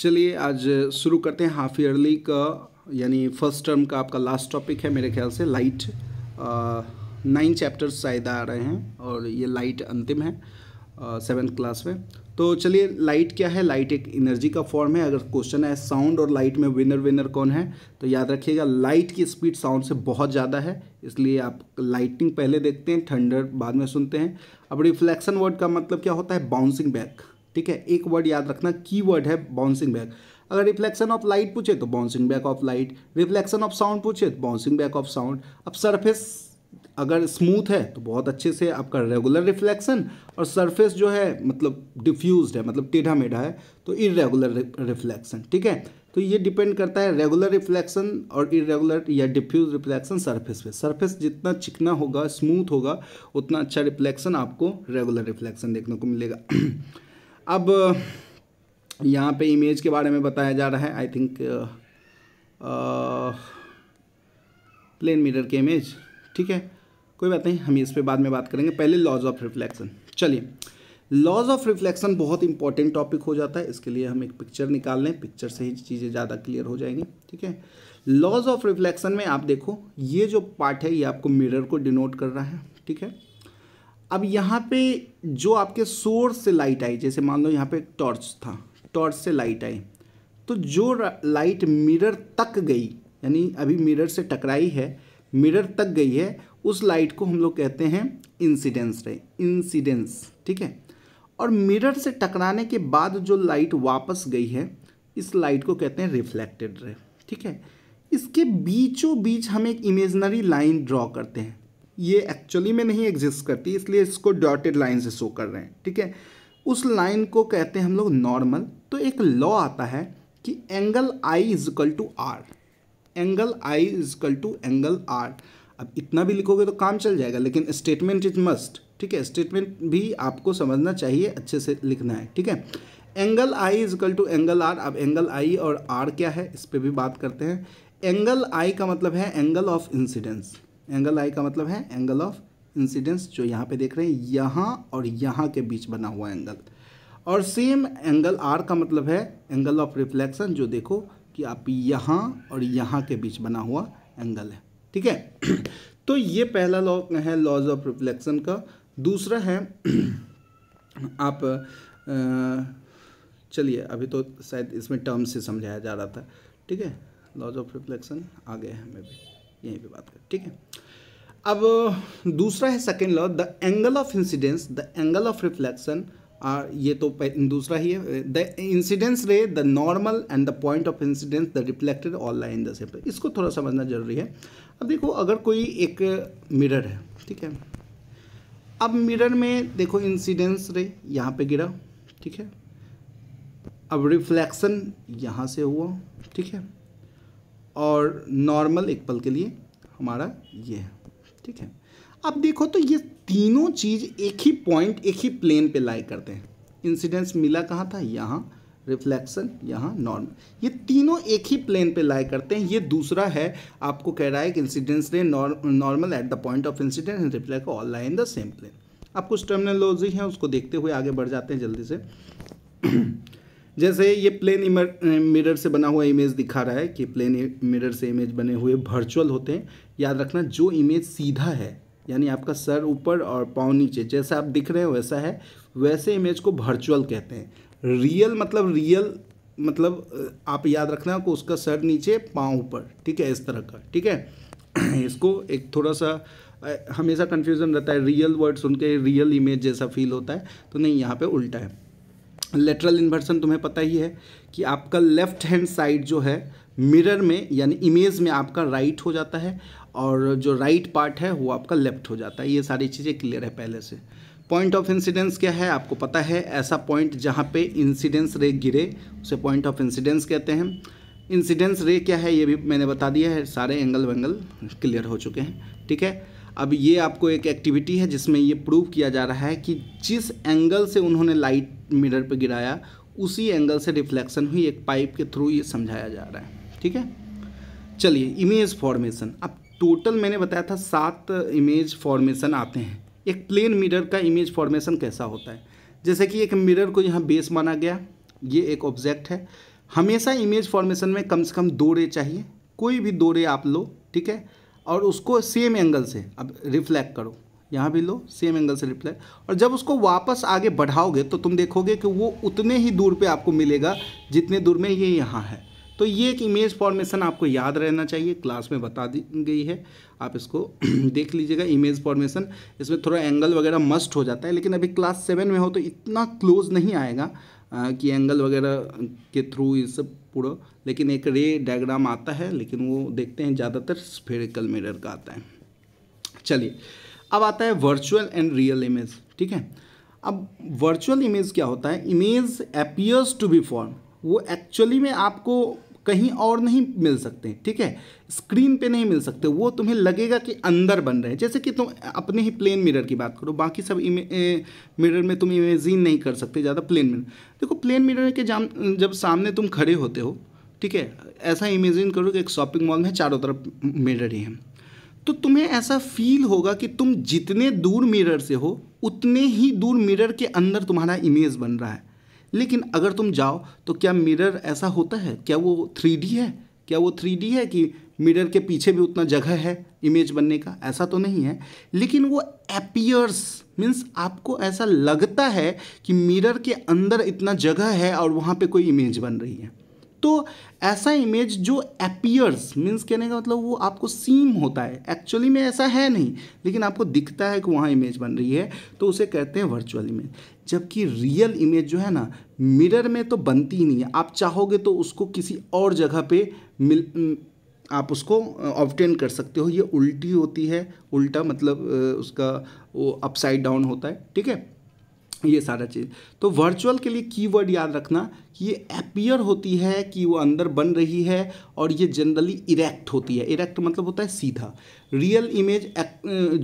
चलिए आज शुरू करते हैं हाफ ईयरली का यानी फर्स्ट टर्म का आपका लास्ट टॉपिक है मेरे ख्याल से लाइट नाइन चैप्टर्स शायद आ रहे हैं और ये लाइट अंतिम है सेवन्थ क्लास में तो चलिए लाइट क्या है लाइट एक एनर्जी का फॉर्म है अगर क्वेश्चन है साउंड और लाइट में विनर विनर कौन है तो याद रखिएगा लाइट की स्पीड साउंड से बहुत ज़्यादा है इसलिए आप लाइटिंग पहले देखते हैं थंडर बाद में सुनते हैं अब रिफ्लेक्शन वर्ड का मतलब क्या होता है बाउंसिंग बैक ठीक है एक वर्ड याद रखना की वर्ड है बाउंसिंग बैक अगर रिफ्लेक्शन ऑफ लाइट पूछे तो bouncing back of light reflection of sound पूछे तो बाउंसिंग बैक ऑफ साउंड अब सरफेस अगर स्मूथ है तो बहुत अच्छे से आपका रेगुलर रिफ्लेक्शन और सरफेस जो है मतलब डिफ्यूज है मतलब टेढ़ा मेढ़ा है तो इरेगुलर रिफ्लेक्शन ठीक है तो ये डिपेंड करता है रेगुलर रिफ्लेक्शन और इरेगुलर या डिफ्यूज रिफ्लेक्शन सरफेस पे सरफेस जितना चिकना होगा स्मूथ होगा उतना अच्छा रिफ्लेक्शन आपको रेगुलर रिफ्लेक्शन देखने को मिलेगा अब यहाँ पे इमेज के बारे में बताया जा रहा है आई थिंक प्लेन मिरर के इमेज ठीक है कोई बात नहीं हम इस पर बाद में बात करेंगे पहले लॉज ऑफ रिफ्लेक्शन चलिए लॉज ऑफ रिफ्लेक्शन बहुत इंपॉर्टेंट टॉपिक हो जाता है इसके लिए हम एक पिक्चर निकाल लें पिक्चर से ही चीज़ें ज़्यादा क्लियर हो जाएंगी ठीक है लॉज ऑफ रिफ्लेक्शन में आप देखो ये जो पार्ट है ये आपको मिरर को डिनोट कर रहा है ठीक है अब यहाँ पे जो आपके सोर्स से लाइट आई जैसे मान लो यहाँ पे टॉर्च था टॉर्च से लाइट आई तो जो लाइट मिरर तक गई यानी अभी मिरर से टकराई है मिरर तक गई है उस लाइट को हम लोग कहते हैं इंसिडेंस रे इंसिडेंस ठीक है और मिरर से टकराने के बाद जो लाइट वापस गई है इस लाइट को कहते हैं रिफ्लेक्टेड रे ठीक है इसके बीचों बीच हम एक इमेजनरी लाइन ड्रॉ करते हैं ये एक्चुअली में नहीं एग्जिस्ट करती इसलिए इसको डॉटेड लाइन से शो कर रहे हैं ठीक है उस लाइन को कहते हैं हम लोग नॉर्मल तो एक लॉ आता है कि angle I is equal to R angle I is equal to angle R अब इतना भी लिखोगे तो काम चल जाएगा लेकिन स्टेटमेंट इज मस्ट ठीक है स्टेटमेंट भी आपको समझना चाहिए अच्छे से लिखना है ठीक है angle I is equal to angle R अब एंगल आई और आर क्या है इस पर भी बात करते हैं एंगल आई का मतलब है angle of incidence angle I का मतलब है एंगल ऑफ इंसिडेंस जो यहाँ पे देख रहे हैं यहाँ और यहाँ के बीच बना हुआ एंगल और सेम एंगल आर का मतलब है एंगल ऑफ रिफ्लेक्शन जो देखो कि आप यहाँ और यहाँ के बीच बना हुआ एंगल है ठीक है तो ये पहला लॉ है लॉज ऑफ रिफ्लेक्शन का दूसरा है आप चलिए अभी तो शायद इसमें टर्म से समझाया जा रहा था ठीक है लॉज ऑफ रिफ्लेक्शन आ गए हमें भी यहीं पे बात करें ठीक है अब दूसरा है second law the angle of incidence the angle of reflection ये तो दूसरा ही है the incidence ray the normal and the point of incidence the reflected all line the same इसको थोड़ा समझना जरूरी है अब देखो अगर कोई एक मिरर है ठीक है अब मिरर में देखो इंसिडेंस रे यहाँ पे गिरा ठीक है अब रिफ्लेक्शन यहाँ से हुआ ठीक है और नॉर्मल एक पल के लिए हमारा ये है ठीक है अब देखो तो ये तीनों चीज़ एक ही पॉइंट एक ही प्लेन पे लाई करते हैं इंसिडेंस मिला कहाँ था यहाँ रिफ्लेक्शन यहाँ नॉर्मल ये तीनों एक ही प्लेन पे लाई करते हैं ये दूसरा है आपको कह रहा है कि incidence ray normal at the point of incidence and reflect all lie in the same plane अब कुछ टर्मिनोलॉजी है उसको देखते हुए आगे बढ़ जाते हैं जल्दी से जैसे ये प्लेन मिरर से बना हुआ इमेज दिखा रहा है कि प्लेन मिरर से इमेज बने हुए वर्चुअल होते हैं याद रखना जो इमेज सीधा है यानी आपका सर ऊपर और पाँव नीचे जैसा आप दिख रहे हैं वैसा है वैसे इमेज को वर्चुअल कहते हैं रियल मतलब रियल मतलब आप याद रखना को उसका सर नीचे पाँव ऊपर ठीक है इस तरह का ठीक है इसको एक थोड़ा सा हमेशा कन्फ्यूज़न रहता है रियल वर्ड सुन के रियल इमेज जैसा फील होता है तो नहीं यहाँ पे उल्टा है लेटरल इन्वर्सन तुम्हें पता ही है कि आपका लेफ्ट हैंड साइड जो है मिरर में यानी इमेज में आपका राइट right हो जाता है और जो राइट right पार्ट है वो आपका लेफ्ट हो जाता है ये सारी चीज़ें क्लियर है पहले से पॉइंट ऑफ इंसिडेंस क्या है आपको पता है ऐसा पॉइंट जहाँ पे इंसिडेंस रे गिरे उसे पॉइंट ऑफ इंसिडेंस कहते हैं इंसिडेंस रे क्या है ये भी मैंने बता दिया है सारे एंगल वेंगल क्लियर हो चुके हैं ठीक है अब ये आपको एक एक्टिविटी है जिसमें ये प्रूव किया जा रहा है कि जिस एंगल से उन्होंने लाइट मिरर पर गिराया उसी एंगल से रिफ्लेक्शन हुई एक पाइप के थ्रू ये समझाया जा रहा है ठीक है चलिए इमेज फॉर्मेशन अब टोटल मैंने बताया था सात इमेज फॉर्मेशन आते हैं एक प्लेन मिरर का इमेज फॉर्मेशन कैसा होता है जैसे कि एक मिरर को यहाँ बेस माना गया ये एक ऑब्जेक्ट है हमेशा इमेज फॉर्मेशन में कम से कम दो रे चाहिए कोई भी दो रे आप लो ठीक है और उसको सेम एंगल से अब रिफ्लेक्ट करो यहाँ भी लो सेम एंगल से रिफ्लेक्ट और जब उसको वापस आगे बढ़ाओगे तो तुम देखोगे कि वो उतने ही दूर पे आपको मिलेगा जितने दूर में ये यहाँ है तो ये एक इमेज फॉर्मेशन आपको याद रहना चाहिए क्लास में बता दी गई है आप इसको देख लीजिएगा इमेज फॉर्मेशन इसमें थोड़ा एंगल वगैरह मस्ट हो जाता है लेकिन अभी क्लास सेवन में हो तो इतना क्लोज नहीं आएगा कि एंगल वगैरह के थ्रू ये सब पूरा लेकिन एक रे डायग्राम आता है लेकिन वो देखते हैं ज़्यादातर स्फेरिकल मिरर का आता है चलिए अब आता है वर्चुअल एंड रियल इमेज ठीक है अब वर्चुअल इमेज क्या होता है image appears to be form वो एक्चुअली में आपको कहीं और नहीं मिल सकते ठीक है स्क्रीन पे नहीं मिल सकते वो तुम्हें लगेगा कि अंदर बन रहे हैं जैसे कि तुम अपने ही प्लेन मिरर की बात करो बाकी सब मिरर में तुम इमेजिन नहीं कर सकते ज़्यादा प्लेन मिरर देखो प्लेन मिरर के जाम जब सामने तुम खड़े होते हो ठीक है ऐसा इमेजिन करो कि एक शॉपिंग मॉल में चारों तरफ मिरर ही हैं तो तुम्हें ऐसा फील होगा कि तुम जितने दूर मिरर से हो उतने ही दूर मिरर के अंदर तुम्हारा इमेज बन रहा है लेकिन अगर तुम जाओ तो क्या मिरर ऐसा होता है क्या वो थ्री है क्या वो थ्री है कि मिरर के पीछे भी उतना जगह है इमेज बनने का ऐसा तो नहीं है लेकिन वो एपियर्स मीन्स आपको ऐसा लगता है कि मिरर के अंदर इतना जगह है और वहाँ पे कोई इमेज बन रही है तो ऐसा इमेज जो अपियर्स मीन्स कहने का मतलब वो आपको सीम होता है एक्चुअली में ऐसा है नहीं लेकिन आपको दिखता है कि वहाँ इमेज बन रही है तो उसे कहते हैं वर्चुअल इमेज जबकि रियल इमेज जो है ना मिरर में तो बनती ही नहीं है आप चाहोगे तो उसको किसी और जगह पे मिल आप उसको ऑबटेन कर सकते हो ये उल्टी होती है उल्टा मतलब उसका वो अपसाइड डाउन होता है ठीक है ये सारा चीज़ तो वर्चुअल के लिए कीवर्ड याद रखना कि ये अपियर होती है कि वो अंदर बन रही है और ये जनरली इरेक्ट होती है इरेक्ट तो मतलब होता है सीधा रियल इमेज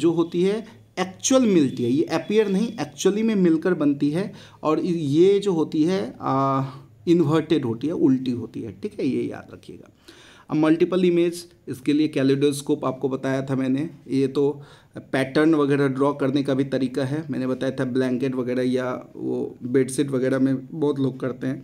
जो होती है एक्चुअल मिलती है ये अपीयर नहीं एक्चुअली में मिलकर बनती है और ये जो होती है इन्वर्टेड होती है उल्टी होती है ठीक है ये याद रखिएगा अब मल्टीपल इमेज इसके लिए कैलिडोस्कोप आपको बताया था मैंने ये तो पैटर्न वगैरह ड्रॉ करने का भी तरीका है मैंने बताया था ब्लैंकेट वगैरह या वो बेडशीट वगैरह में बहुत लोग करते हैं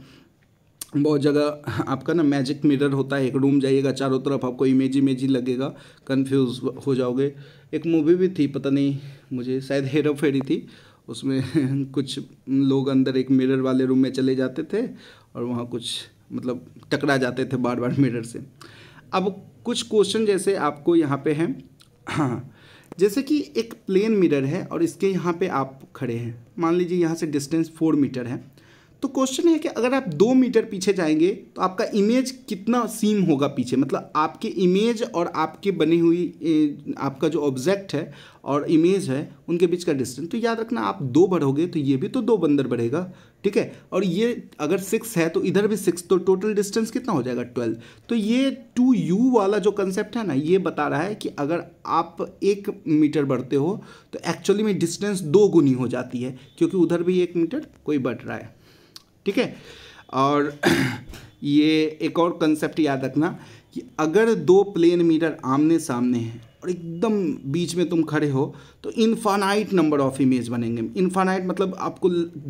बहुत जगह आपका ना मैजिक मिरर होता है एक रूम जाइएगा चारों तरफ आपको इमेज इमेज ही लगेगा कंफ्यूज हो जाओगे एक मूवी भी थी पता नहीं मुझे शायद हेरा फेरी थी उसमें कुछ लोग अंदर एक मिरर वाले रूम में चले जाते थे और वहाँ कुछ मतलब टकरा जाते थे बार बार मिरर से अब कुछ क्वेश्चन जैसे आपको यहाँ पे हैं हाँ जैसे कि एक प्लेन मिरर है और इसके यहाँ पे आप खड़े हैं मान लीजिए यहाँ से डिस्टेंस फोर मीटर है तो क्वेश्चन है कि अगर आप दो मीटर पीछे जाएंगे तो आपका इमेज कितना सीम होगा पीछे मतलब आपके इमेज और आपके बनी हुई आपका जो ऑब्जेक्ट है और इमेज है उनके बीच का डिस्टेंस तो याद रखना आप दो बढ़ोगे तो ये भी तो दो बंदर बढ़ेगा ठीक है और ये अगर सिक्स है तो इधर भी सिक्स तो टोटल डिस्टेंस कितना हो जाएगा ट्वेल्व तो ये टू यू वाला जो कंसेप्ट है ना ये बता रहा है कि अगर आप एक मीटर बढ़ते हो तो एक्चुअली में डिस्टेंस दो गुनी हो जाती है क्योंकि उधर भी एक मीटर कोई बढ़ रहा है ठीक है और ये एक और कंसेप्ट याद रखना कि अगर दो प्लेन मीटर आमने सामने हैं और एकदम बीच में तुम खड़े हो तो इन्फानाइट नंबर ऑफ इमेज बनेंगे इन्फानाइट मतलब आपको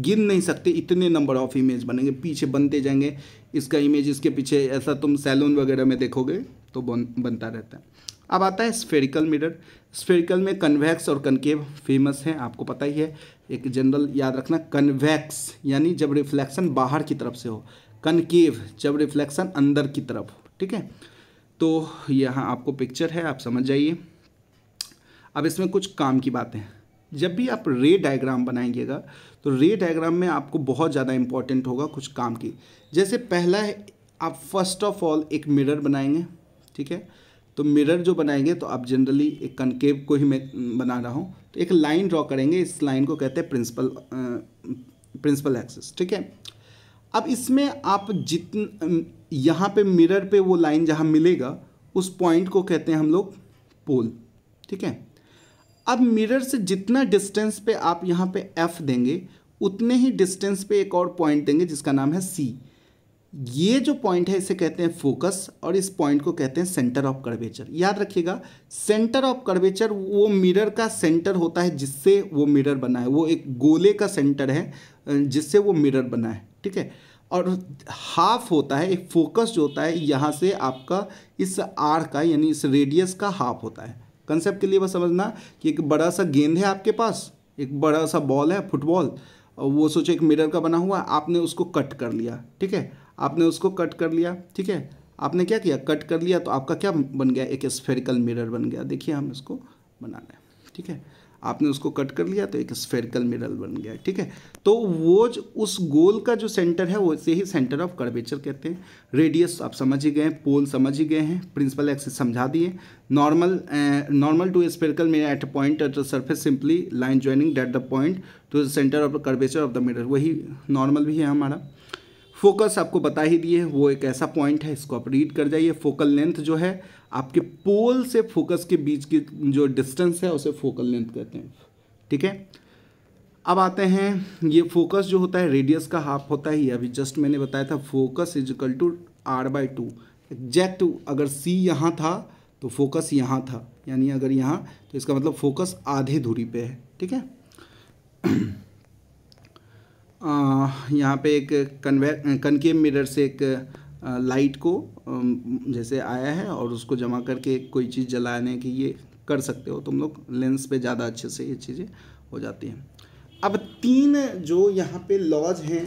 गिन नहीं सकते इतने नंबर ऑफ इमेज बनेंगे पीछे बनते जाएंगे इसका इमेज इसके पीछे ऐसा तुम सैलून वगैरह में देखोगे तो बन बनता रहता है अब आता है स्फेरिकल मिरर स्फेरिकल में कन्वैक्स और कनकेव फेमस है आपको पता ही है एक जनरल याद रखना कन्वैक्स यानी जब रिफ्लेक्शन बाहर की तरफ से हो कनकेव जब रिफ्लेक्शन अंदर की तरफ हो ठीक है तो यहाँ आपको पिक्चर है आप समझ जाइए अब इसमें कुछ काम की बातें हैं जब भी आप रे डायग्राम बनाएंगेगा तो रे डायग्राम में आपको बहुत ज़्यादा इम्पॉर्टेंट होगा कुछ काम की जैसे पहला है आप फर्स्ट ऑफ ऑल एक मिरर बनाएंगे ठीक है तो मिरर जो बनाएंगे तो आप जनरली एक कनकेव को ही मैं बना रहा हूँ तो एक लाइन ड्रॉ करेंगे इस लाइन को कहते हैं प्रिंसिपल प्रिंसिपल एक्सेस ठीक है अब इसमें आप जितन यहाँ पे मिरर पे वो लाइन जहाँ मिलेगा उस पॉइंट को कहते हैं हम लोग पोल ठीक है अब मिरर से जितना डिस्टेंस पे आप यहाँ पे एफ देंगे उतने ही डिस्टेंस पे एक और पॉइंट देंगे जिसका नाम है सी ये जो पॉइंट है इसे कहते हैं फोकस और इस पॉइंट को कहते हैं सेंटर ऑफ कर्वेचर याद रखिएगा सेंटर ऑफ कर्वेचर वो मिरर का सेंटर होता है जिससे वो मिरर बना है वो एक गोले का सेंटर है जिससे वो मिरर बना है ठीक है और हाफ होता है एक फोकस जो होता है यहाँ से आपका इस आर का यानी इस रेडियस का हाफ होता है कंसेप्ट के लिए बस समझना कि एक बड़ा सा गेंद है आपके पास एक बड़ा सा बॉल है फुटबॉल वो सोचो एक मिरर का बना हुआ आपने उसको कट कर लिया ठीक है आपने उसको कट कर लिया ठीक है आपने क्या किया कट कर लिया तो आपका क्या बन गया एक स्फेरिकल मिरर बन गया देखिए हम इसको रहे हैं ठीक है आपने उसको कट कर लिया तो एक स्फेरिकल मिरर बन गया ठीक है तो वो जो उस गोल का जो सेंटर है वो से ही सेंटर ऑफ कर्वेचर कहते हैं रेडियस आप समझ ही गए पोल समझ ही गए हैं प्रिंसिपल एक्सिस समझा दिए normal normal to spherical mirror at a point at the surface simply line joining that the point to the centre of the curvature of the mirror वही नॉर्मल भी है हमारा फोकस आपको बता ही दिए वो एक ऐसा पॉइंट है इसको आप रीड कर जाइए फोकल लेंथ जो है आपके पोल से फोकस के बीच की जो डिस्टेंस है उसे फोकल लेंथ कहते हैं ठीक है अब आते हैं ये फोकस जो होता है रेडियस का हाफ होता ही अभी जस्ट मैंने बताया था focus is equal to R by two exact अगर सी यहाँ था तो फोकस यहाँ था यानी अगर यहाँ तो इसका मतलब फोकस आधे धूरी पे है ठीक है यहाँ पे एक कन्वे कनकेव मिरर से एक लाइट को जैसे आया है और उसको जमा करके कोई चीज़ जलाने की ये कर सकते हो तुम लोग लेंस पे ज़्यादा अच्छे से ये चीज़ें हो जाती हैं अब तीन जो यहाँ पे लॉज हैं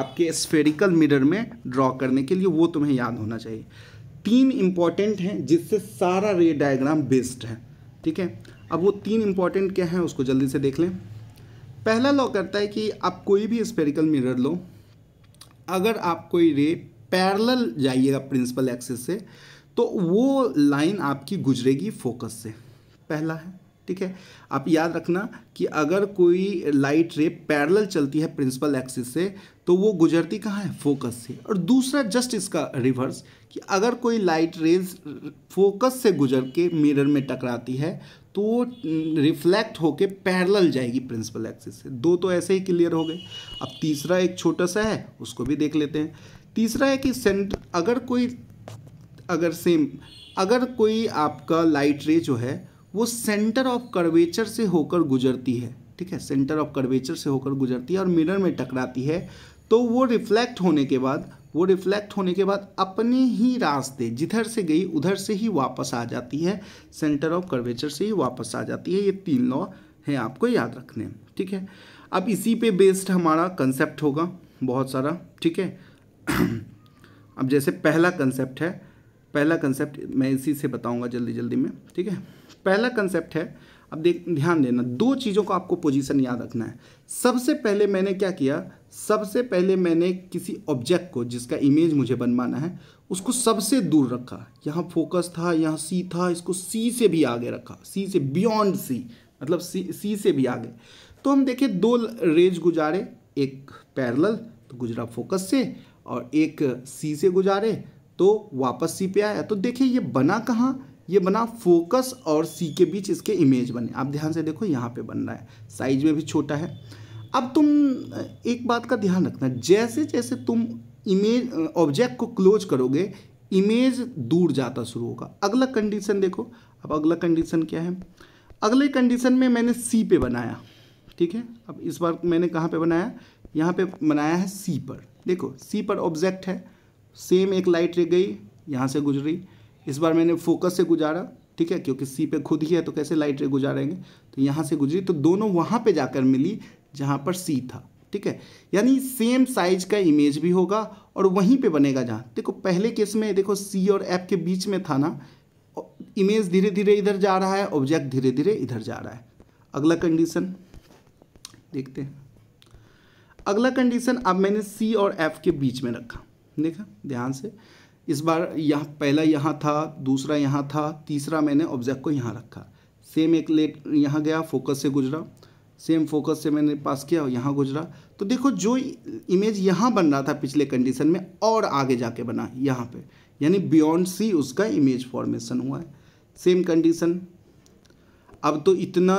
आपके स्फेरिकल मिरर में ड्रॉ करने के लिए वो तुम्हें याद होना चाहिए तीन इम्पॉर्टेंट हैं जिससे सारा रे डायग्राम बेस्ड है ठीक है अब वो तीन इम्पॉर्टेंट क्या हैं उसको जल्दी से देख लें पहला लॉ करता है कि आप कोई भी स्पेरिकल मिरर लो अगर आप कोई रे पैरेलल जाइएगा प्रिंसिपल एक्सिस से तो वो लाइन आपकी गुजरेगी फोकस से पहला है ठीक है आप याद रखना कि अगर कोई लाइट रे पैरेलल चलती है प्रिंसिपल एक्सिस से तो वो गुजरती कहाँ है फोकस से और दूसरा जस्ट इसका रिवर्स कि अगर कोई लाइट रेज फोकस से गुजर के मिरर में टकराती है तो वो रिफ्लेक्ट होके पैरेलल जाएगी प्रिंसिपल एक्सिस से दो तो ऐसे ही क्लियर हो गए अब तीसरा एक छोटा सा है उसको भी देख लेते हैं तीसरा है कि सेंटर अगर कोई अगर सेम अगर कोई आपका लाइट रे जो है वो सेंटर ऑफ कर्वेचर से होकर गुजरती है ठीक है सेंटर ऑफ कर्वेचर से होकर गुजरती है और मिरर में टकराती है तो वो रिफ्लेक्ट होने के बाद वो रिफ्लेक्ट होने के बाद अपने ही रास्ते जिधर से गई उधर से ही वापस आ जाती है सेंटर ऑफ कर्वेचर से ही वापस आ जाती है ये तीन लॉ हैं आपको याद रखने ठीक है अब इसी पे बेस्ड हमारा कंसेप्ट होगा बहुत सारा ठीक है अब जैसे पहला कंसेप्ट है पहला कंसेप्ट मैं इसी से बताऊंगा जल्दी जल्दी में ठीक है पहला कंसेप्ट है अब देख ध्यान देना दो चीज़ों का आपको पोजीशन याद रखना है सबसे पहले मैंने क्या किया सबसे पहले मैंने किसी ऑब्जेक्ट को जिसका इमेज मुझे बनवाना है उसको सबसे दूर रखा यहाँ फोकस था यहाँ सी था इसको सी से भी आगे रखा सी से बियॉन्ड सी मतलब सी सी से भी आगे तो हम देखें दो रेज गुजारे एक पैरल तो गुजरा फोकस से और एक सी से गुजारे तो वापस सी पे आया तो देखिए ये बना कहाँ ये बना फोकस और सी के बीच इसके इमेज बने आप ध्यान से देखो यहाँ पे बन रहा है साइज में भी छोटा है अब तुम एक बात का ध्यान रखना जैसे जैसे तुम इमेज ऑब्जेक्ट को क्लोज करोगे इमेज दूर जाता शुरू होगा अगला कंडीशन देखो अब अगला कंडीशन क्या है अगले कंडीशन में मैंने सी पे बनाया ठीक है अब इस बार मैंने कहाँ पे बनाया यहाँ पे बनाया है सी पर देखो सी पर ऑब्जेक्ट है सेम एक लाइट रे गई यहाँ से गुजरी इस बार मैंने फोकस से गुजारा ठीक है क्योंकि सी पे खुद ही है तो कैसे लाइट रे गुजारेंगे तो यहाँ से गुजरी तो दोनों वहाँ पे जाकर मिली जहाँ पर सी था ठीक है यानी सेम साइज का इमेज भी होगा और वहीं पे बनेगा जहाँ देखो पहले केस में देखो सी और एफ के बीच में था ना इमेज धीरे धीरे इधर जा रहा है ऑब्जेक्ट धीरे धीरे इधर जा रहा है अगला कंडीशन देखते हैं अगला कंडीशन अब मैंने सी और एफ के बीच में रखा देखा ध्यान से इस बार यहाँ पहला यहाँ था दूसरा यहाँ था तीसरा मैंने ऑब्जेक्ट को यहाँ रखा सेम एक लेट यहाँ गया फोकस से गुजरा सेम फोकस से मैंने पास किया यहाँ गुजरा तो देखो जो इमेज यहाँ बन रहा था पिछले कंडीशन में और आगे जाके बना यहाँ पे यानी बियॉन्ड सी उसका इमेज फॉर्मेशन हुआ है सेम कंडीशन अब तो इतना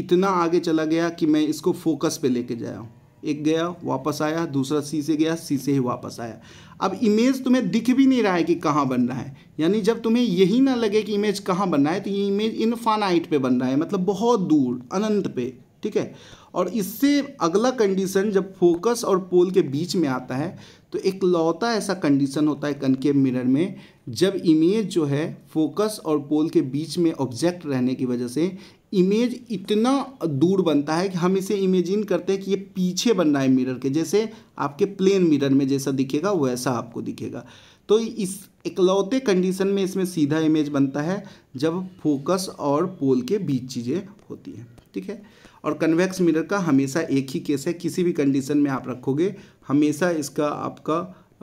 इतना आगे चला गया कि मैं इसको फोकस पे लेके जाया हूँ एक गया वापस आया दूसरा सी से गया सी से ही वापस आया अब इमेज तुम्हें दिख भी नहीं रहा है कि कहाँ बन रहा है यानी जब तुम्हें यही ना लगे कि इमेज कहाँ बन रहा है तो ये इमेज इनफानाइट पे बन रहा है मतलब बहुत दूर अनंत पे ठीक है और इससे अगला कंडीशन जब फोकस और पोल के बीच में आता है तो एक लौता ऐसा कंडीशन होता है कनके मिरर में जब इमेज जो है फोकस और पोल के बीच में ऑब्जेक्ट रहने की वजह से इमेज इतना दूर बनता है कि हम इसे इमेजिन करते हैं कि ये पीछे बन रहा है मिरर के जैसे आपके प्लेन मिरर में जैसा दिखेगा वैसा आपको दिखेगा तो इस इकलौते कंडीशन में इसमें सीधा इमेज बनता है जब फोकस और पोल के बीच चीज़ें होती हैं ठीक है और कन्वेक्स मिरर का हमेशा एक ही केस है किसी भी कंडीशन में आप रखोगे हमेशा इसका आपका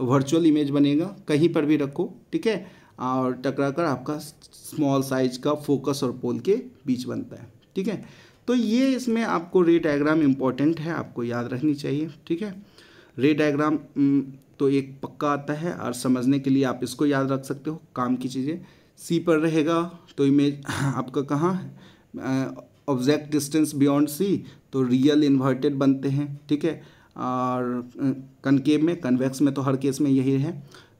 वर्चुअल इमेज बनेगा कहीं पर भी रखो ठीक है और टकराकर आपका स्मॉल साइज का फोकस और पोल के बीच बनता है ठीक है तो ये इसमें आपको रे डायग्राम इम्पॉर्टेंट है आपको याद रखनी चाहिए ठीक है रे डायग्राम तो एक पक्का आता है और समझने के लिए आप इसको याद रख सकते हो काम की चीज़ें सी पर रहेगा तो इमेज आपका कहाँ ऑब्जेक्ट डिस्टेंस बियॉन्ड सी तो रियल इन्वर्टेड बनते हैं ठीक है और कनकेव में कन्वेक्स में तो हर केस में यही है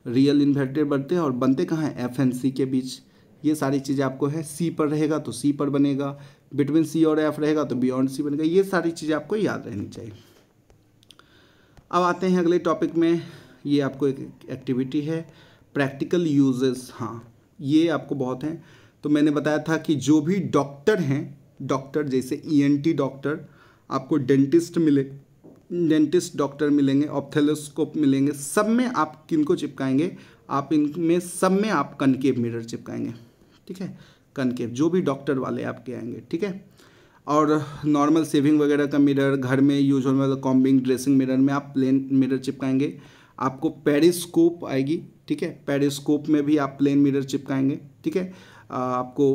रियल इन्वेटर बनते हैं और बनते कहाँ हैं एफ एंड सी के बीच ये सारी चीज़ें आपको है सी पर रहेगा तो सी पर बनेगा बिटवीन सी और एफ रहेगा तो बियॉन्ड सी बनेगा ये सारी चीज़ें आपको याद रहनी चाहिए अब आते हैं अगले टॉपिक में ये आपको एक एक्टिविटी है प्रैक्टिकल यूजेस हाँ ये आपको बहुत हैं तो मैंने बताया था कि जो भी डॉक्टर हैं डॉक्टर जैसे ईएनटी e डॉक्टर आपको डेंटिस्ट मिले डेंटिस्ट डॉक्टर मिलेंगे ऑप्थेलोस्कोप मिलेंगे सब में आप किन को चिपकाएंगे आप इनमें सब में आप कनकेव मिरर चिपकाएंगे ठीक है कनकेव जो भी डॉक्टर वाले आपके आएंगे ठीक है और नॉर्मल सेविंग वगैरह का मिरर घर में यूज होने वाला कॉम्बिंग ड्रेसिंग मिरर में आप प्लेन मिरर चिपकाएंगे आपको पेरिस्कोप आएगी ठीक है पेरिस्कोप में भी आप प्लेन मिरर चिपकाएंगे ठीक है आपको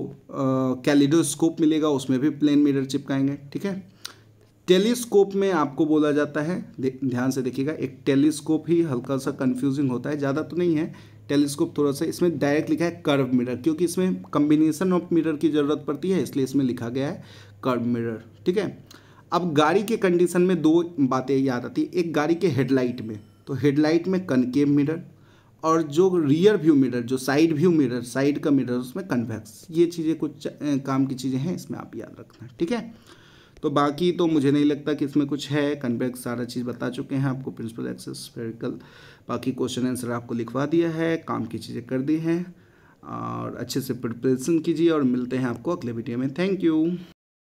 कैलिडोस्कोप मिलेगा उसमें भी प्लेन मिरर चिपकाएंगे ठीक है टेलीस्कोप में आपको बोला जाता है ध्यान से देखिएगा एक टेलीस्कोप ही हल्का सा कंफ्यूजिंग होता है ज़्यादा तो नहीं है टेलीस्कोप थोड़ा सा इसमें डायरेक्ट लिखा है कर्व मिरर क्योंकि इसमें कम्बिनेशन ऑफ मिरर की ज़रूरत पड़ती है इसलिए इसमें लिखा गया है कर्व मिरर ठीक है अब गाड़ी के कंडीशन में दो बातें याद आती है एक गाड़ी के हेडलाइट में तो हेडलाइट में कनकेव मिरर और जो रियर व्यू मिरर जो साइड व्यू मिरर साइड का मिरर उसमें कन्वेक्स ये चीज़ें कुछ काम की चीज़ें हैं इसमें आप याद रखना ठीक है तो बाकी तो मुझे नहीं लगता कि इसमें कुछ है कन्वेक्स सारा चीज़ बता चुके हैं आपको प्रिंसिपल एक्सेस फेरिकल बाकी क्वेश्चन आंसर आपको लिखवा दिया है काम की चीज़ें कर दी हैं और अच्छे से प्रिपरेशन कीजिए और मिलते हैं आपको अगले वीडियो में थैंक यू